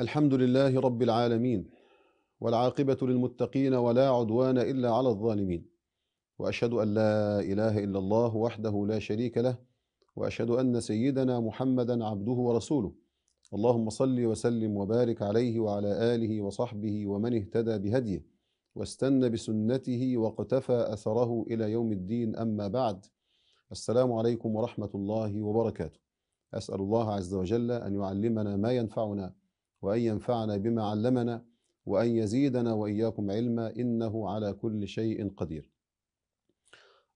الحمد لله رب العالمين والعاقبة للمتقين ولا عدوان إلا على الظالمين وأشهد أن لا إله إلا الله وحده لا شريك له وأشهد أن سيدنا محمدا عبده ورسوله اللهم صل وسلم وبارك عليه وعلى آله وصحبه ومن اهتدى بهديه واستنى بسنته واقتفى أثره إلى يوم الدين أما بعد السلام عليكم ورحمة الله وبركاته أسأل الله عز وجل أن يعلمنا ما ينفعنا وأن ينفعنا بما علمنا وأن يزيدنا وإياكم علما إنه على كل شيء قدير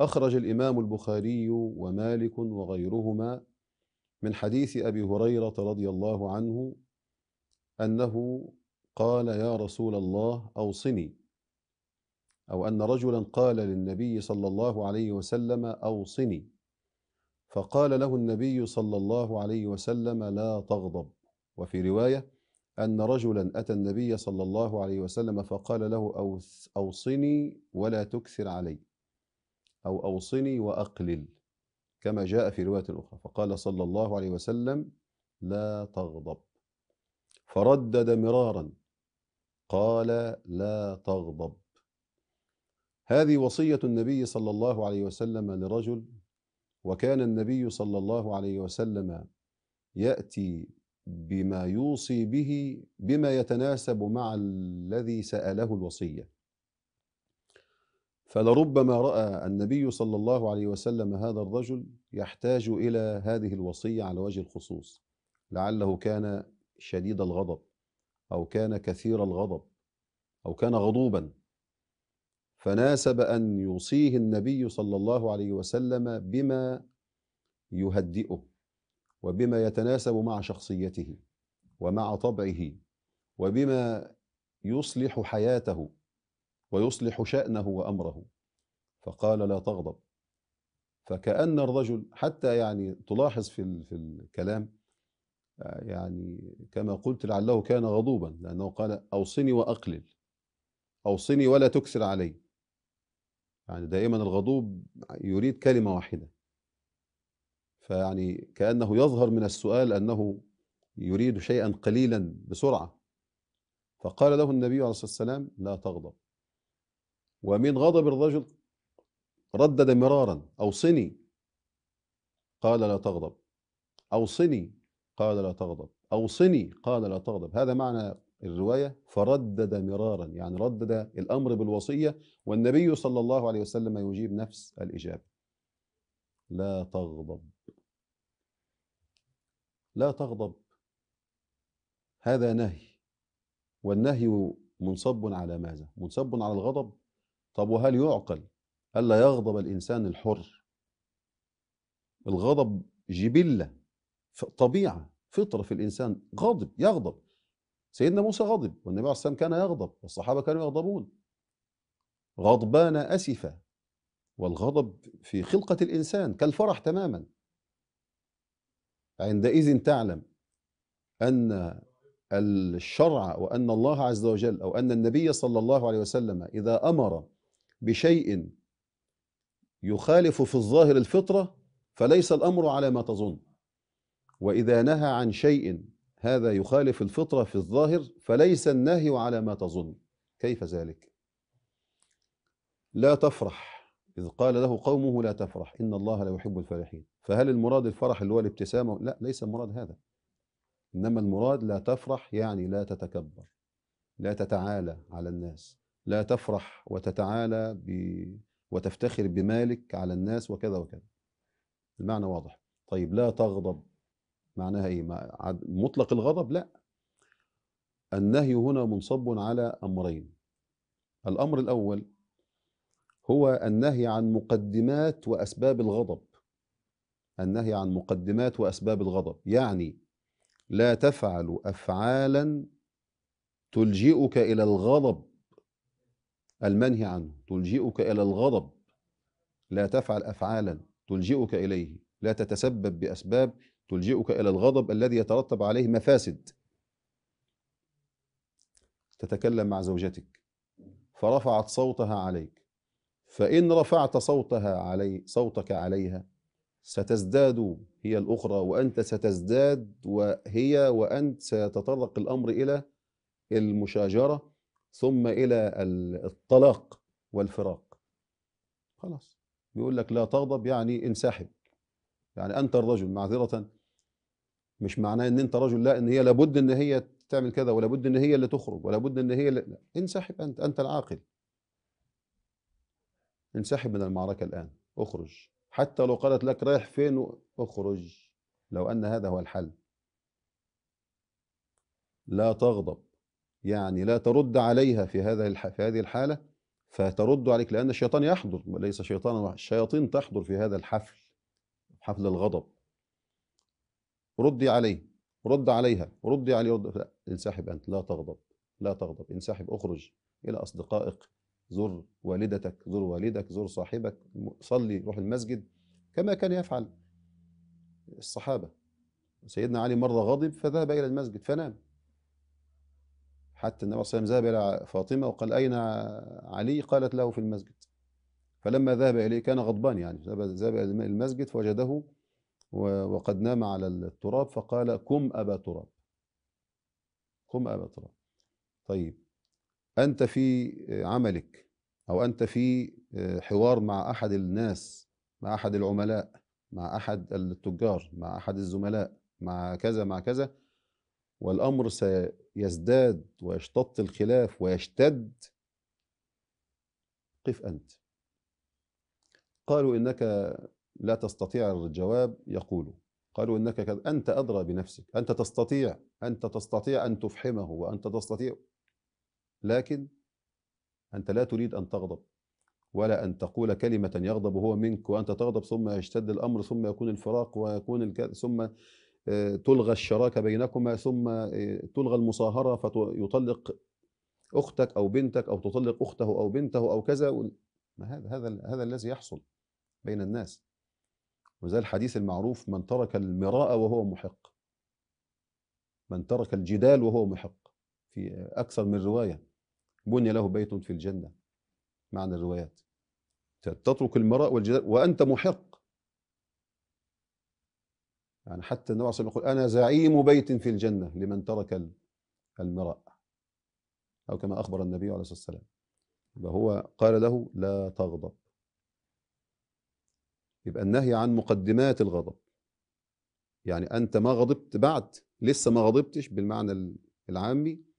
أخرج الإمام البخاري ومالك وغيرهما من حديث أبي هريرة رضي الله عنه أنه قال يا رسول الله أوصني أو أن رجلا قال للنبي صلى الله عليه وسلم أوصني فقال له النبي صلى الله عليه وسلم لا تغضب وفي رواية أن رجلا أتى النبي صلى الله عليه وسلم فقال له أوصني ولا تكثر علي أو أوصني وأقلل كما جاء في رواية أخرى فقال صلى الله عليه وسلم لا تغضب فردد مرارا قال لا تغضب هذه وصية النبي صلى الله عليه وسلم لرجل وكان النبي صلى الله عليه وسلم يأتي بما يوصي به بما يتناسب مع الذي سأله الوصية فلربما رأى النبي صلى الله عليه وسلم هذا الرجل يحتاج إلى هذه الوصية على وجه الخصوص لعله كان شديد الغضب أو كان كثير الغضب أو كان غضوبا فناسب أن يوصيه النبي صلى الله عليه وسلم بما يهدئه وبما يتناسب مع شخصيته ومع طبعه وبما يصلح حياته ويصلح شأنه وأمره فقال لا تغضب فكأن الرجل حتى يعني تلاحظ في في الكلام آه، يعني كما قلت لعله كان غضوبا لأنه قال أوصني وأقلل أوصني ولا تكسر علي يعني دائما الغضوب يريد كلمة واحدة فيعني كأنه يظهر من السؤال أنه يريد شيئا قليلا بسرعة فقال له النبي عليه الصلاة والسلام لا تغضب ومن غضب الرجل ردد مرارا أوصني قال لا تغضب أوصني قال لا تغضب أوصني قال لا تغضب هذا معنى الرواية فردد مرارا يعني ردد الأمر بالوصية والنبي صلى الله عليه وسلم يجيب نفس الإجابة لا تغضب لا تغضب هذا نهي والنهي منصب على ماذا منصب على الغضب طب وهل يعقل ألا يغضب الإنسان الحر الغضب جبلة طبيعة فطرة في الإنسان غضب يغضب سيدنا موسى غضب والنبي عليه الصلاه والسلام كان يغضب والصحابة كانوا يغضبون غضبان أسفة والغضب في خلقة الإنسان كالفرح تماما عندئذ تعلم أن الشرع وأن الله عز وجل أو أن النبي صلى الله عليه وسلم إذا أمر بشيء يخالف في الظاهر الفطرة فليس الأمر على ما تظن وإذا نهى عن شيء هذا يخالف الفطرة في الظاهر فليس النهي على ما تظن كيف ذلك؟ لا تفرح إذ قال له قومه لا تفرح إن الله لا يحب الفرحين فهل المراد الفرح اللي هو الابتسامة لا ليس المراد هذا إنما المراد لا تفرح يعني لا تتكبر لا تتعالى على الناس لا تفرح وتتعالى ب... وتفتخر بمالك على الناس وكذا وكذا المعنى واضح طيب لا تغضب معناها ايه مطلق الغضب لا النهي هنا منصب على امرين الامر الاول هو النهي عن مقدمات وأسباب الغضب النهي عن مقدمات وأسباب الغضب يعني لا تفعل أفعالا تلجئك إلى الغضب المنهي عنه تلجئك إلى الغضب لا تفعل أفعالا تلجئك إليه لا تتسبب بأسباب تلجئك إلى الغضب الذي يترتب عليه مفاسد تتكلم مع زوجتك فرفعت صوتها عليك فإن رفعت صوتها علي صوتك عليها ستزداد هي الأخرى وأنت ستزداد وهي وأنت سيتطرق الأمر إلى المشاجرة ثم إلى الطلاق والفراق خلاص بيقول لك لا تغضب يعني انسحب يعني أنت الرجل معذرة مش معناه ان انت رجل لا ان هي لابد ان هي تعمل كذا ولابد ان هي اللي تخرج ولابد ان هي اللي... لا انسحب انت انت العاقل انسحب من المعركة الآن اخرج حتى لو قالت لك رايح فين اخرج لو أن هذا هو الحل لا تغضب يعني لا ترد عليها في هذا في هذه الحالة فترد عليك لأن الشيطان يحضر ليس شيطانا الشياطين تحضر في هذا الحفل حفل الغضب ردي عليه رد عليها ردي عليه رد لا انسحب أنت لا تغضب لا تغضب انسحب اخرج إلى أصدقائك زر والدتك زر والدك زر صاحبك صلي روح المسجد كما كان يفعل الصحابة سيدنا علي مرة غضب فذهب إلى المسجد فنام حتى النبي صلى الله عليه وسلم ذهب إلى فاطمة وقال أين علي قالت له في المسجد فلما ذهب إليه كان غضبان يعني ذهب إلى المسجد فوجده وقد نام على التراب فقال كم أبا تراب قم أبا تراب طيب انت في آه، عملك او انت في آه، حوار مع احد الناس مع احد العملاء مع احد التجار مع احد الزملاء مع كذا مع كذا والامر سيزداد ويشتط الخلاف ويشتد قف انت قالوا انك لا تستطيع الجواب يقولوا قالوا انك انت ادرى بنفسك انت تستطيع انت تستطيع ان تفحمه وانت تستطيع لكن أنت لا تريد أن تغضب ولا أن تقول كلمة يغضب هو منك وأنت تغضب ثم يشتد الأمر ثم يكون الفراق ويكون الك... ثم آه، تلغى الشراكة بينكما ثم آه، تلغى المصاهرة فيطلق أختك أو بنتك أو تطلق أخته أو بنته أو كذا هذا هذا هذا الذي يحصل بين الناس وزي الحديث المعروف من ترك المراء وهو محق من ترك الجدال وهو محق في أكثر من رواية بني له بيت في الجنة معنى الروايات تترك المراء والجدال وأنت محق يعني حتى النبي صلى الله عليه وسلم يقول أنا زعيم بيت في الجنة لمن ترك المراء أو كما أخبر النبي عليه الصلاة والسلام فهو قال له لا تغضب يبقى النهي عن مقدمات الغضب يعني أنت ما غضبت بعد لسه ما غضبتش بالمعنى العامي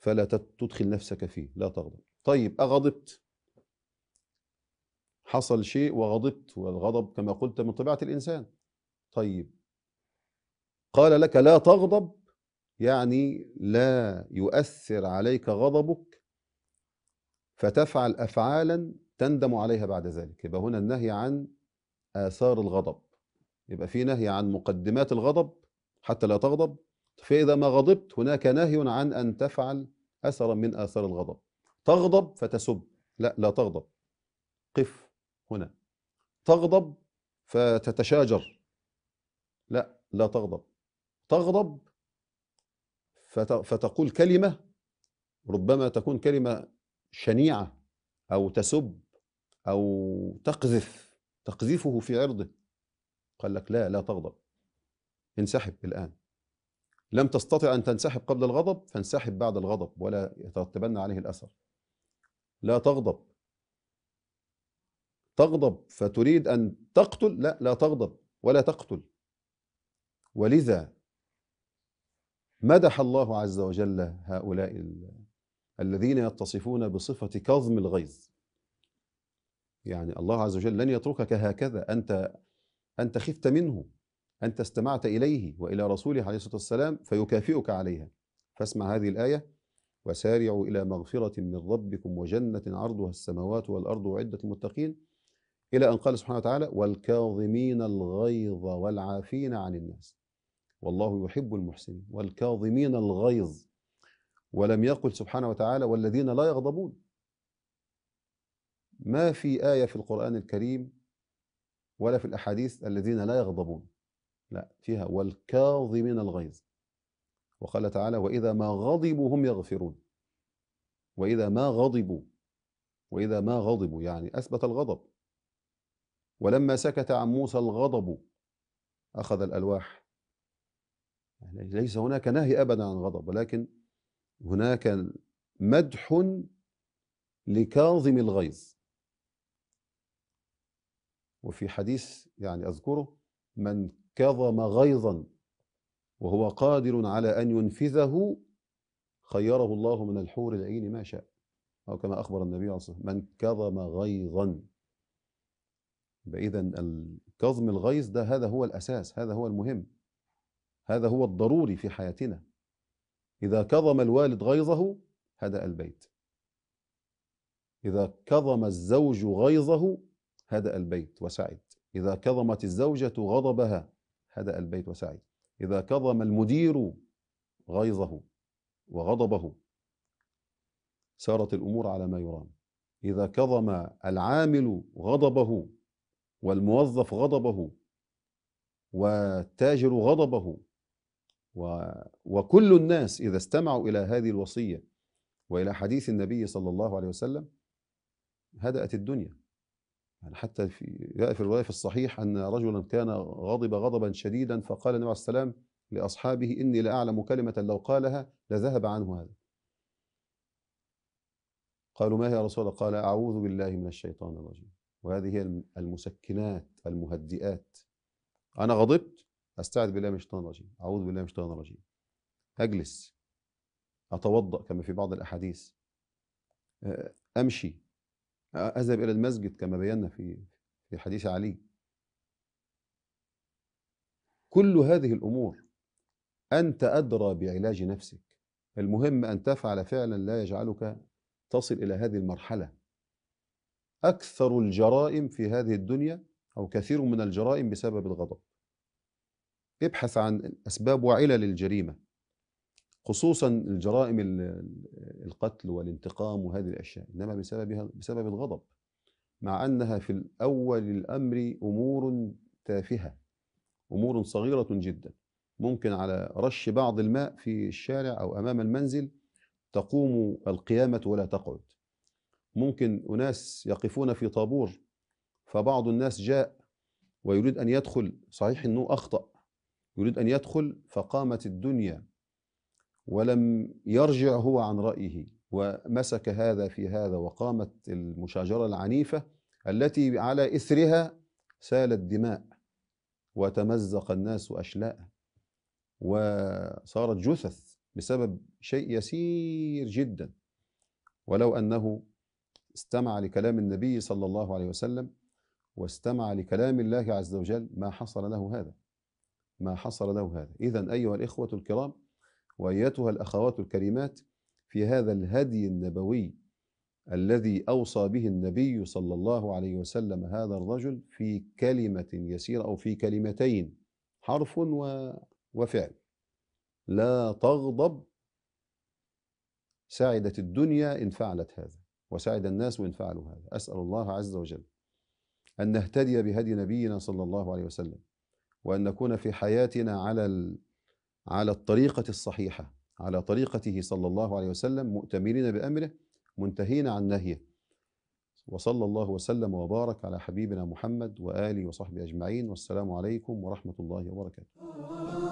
فلا تدخل نفسك فيه لا تغضب طيب أغضبت حصل شيء وغضبت والغضب كما قلت من طبيعة الإنسان طيب قال لك لا تغضب يعني لا يؤثر عليك غضبك فتفعل أفعالا تندم عليها بعد ذلك يبقى هنا النهي عن آثار الغضب يبقى في نهي عن مقدمات الغضب حتى لا تغضب فإذا ما غضبت هناك نهي عن أن تفعل أثرا من آثار الغضب تغضب فتسب لا لا تغضب قف هنا تغضب فتتشاجر لا لا تغضب تغضب فتقول كلمة ربما تكون كلمة شنيعة أو تسب أو تقذف تقذفه في عرضه قال لك لا لا تغضب انسحب الآن لم تستطع أن تنسحب قبل الغضب فانسحب بعد الغضب ولا يترتبن عليه الأثر لا تغضب تغضب فتريد أن تقتل لا لا تغضب ولا تقتل ولذا مدح الله عز وجل هؤلاء الذين يتصفون بصفة كظم الغيظ يعني الله عز وجل لن يتركك هكذا أنت أنت خفت منه أنت استمعت إليه وإلى رسوله عليه الصلاة والسلام فيكافئك عليها فاسمع هذه الآية وسارعوا إلى مغفرة من ربكم وجنة عرضها السماوات والأرض وعدة المتقين إلى أن قال سبحانه وتعالى والكاظمين الغيظ والعافين عن الناس والله يحب المحسنين والكاظمين الغيظ ولم يقل سبحانه وتعالى والذين لا يغضبون ما في آية في القرآن الكريم ولا في الأحاديث الذين لا يغضبون لا فيها والكاظمين الغيظ وقال تعالى وإذا ما غضبوا هم يغفرون وإذا ما غضبوا وإذا ما غضبوا يعني أثبت الغضب ولما سكت عن موسى الغضب أخذ الألواح يعني ليس هناك نهي أبدا عن الغضب ولكن هناك مدح لكاظم الغيظ وفي حديث يعني أذكره من كظم غيظا وهو قادر على أن ينفذه خيره الله من الحور العين ما شاء أو كما أخبر النبي عليه الصلاة والسلام من كظم غيظا إذا كظم الغيظ ده هذا هو الأساس هذا هو المهم هذا هو الضروري في حياتنا إذا كظم الوالد غيظه هدأ البيت إذا كظم الزوج غيظه هدأ البيت وسعد إذا كظمت الزوجة غضبها هدأ البيت وسعي إذا كظم المدير غيظه وغضبه سارت الأمور على ما يرام إذا كظم العامل غضبه والموظف غضبه والتاجر غضبه و... وكل الناس إذا استمعوا إلى هذه الوصية وإلى حديث النبي صلى الله عليه وسلم هدأت الدنيا يعني حتى في جاء في الروايه في الصحيح ان رجلا كان غضب غضبا شديدا فقال النبي عليه السلام لاصحابه اني لاعلم كلمه لو قالها لذهب عنه هذا. قالوا ما هي يا رسول الله؟ قال اعوذ بالله من الشيطان الرجيم. وهذه هي المسكنات المهدئات. انا غضبت استعذ بالله من الشيطان الرجيم، اعوذ بالله من الشيطان الرجيم. اجلس اتوضا كما في بعض الاحاديث امشي أذهب إلى المسجد كما بينا في في حديث علي كل هذه الأمور أنت أدرى بعلاج نفسك المهم أن تفعل فعلا لا يجعلك تصل إلى هذه المرحلة أكثر الجرائم في هذه الدنيا أو كثير من الجرائم بسبب الغضب ابحث عن أسباب وعلل الجريمة خصوصا الجرائم القتل والانتقام وهذه الاشياء انما بسببها بسبب الغضب مع انها في الاول الامر امور تافهه امور صغيره جدا ممكن على رش بعض الماء في الشارع او امام المنزل تقوم القيامه ولا تقعد ممكن اناس يقفون في طابور فبعض الناس جاء ويريد ان يدخل صحيح انه اخطا يريد ان يدخل فقامت الدنيا ولم يرجع هو عن رأيه ومسك هذا في هذا وقامت المشاجرة العنيفة التي على إثرها سالت دماء وتمزق الناس أشلاء وصارت جثث بسبب شيء يسير جدا ولو أنه استمع لكلام النبي صلى الله عليه وسلم واستمع لكلام الله عز وجل ما حصل له هذا ما حصل له هذا إذا أيها الإخوة الكرام وايتها الاخوات الكريمات في هذا الهدي النبوي الذي اوصى به النبي صلى الله عليه وسلم هذا الرجل في كلمه يسيره او في كلمتين حرف وفعل لا تغضب سعدت الدنيا ان فعلت هذا وسعد الناس ان فعلوا هذا اسال الله عز وجل ان نهتدي بهدي نبينا صلى الله عليه وسلم وان نكون في حياتنا على على الطريقة الصحيحة على طريقته صلى الله عليه وسلم مؤتمرين بأمره منتهين عن نهيه وصلى الله وسلم وبارك على حبيبنا محمد وآله وصحبه أجمعين والسلام عليكم ورحمة الله وبركاته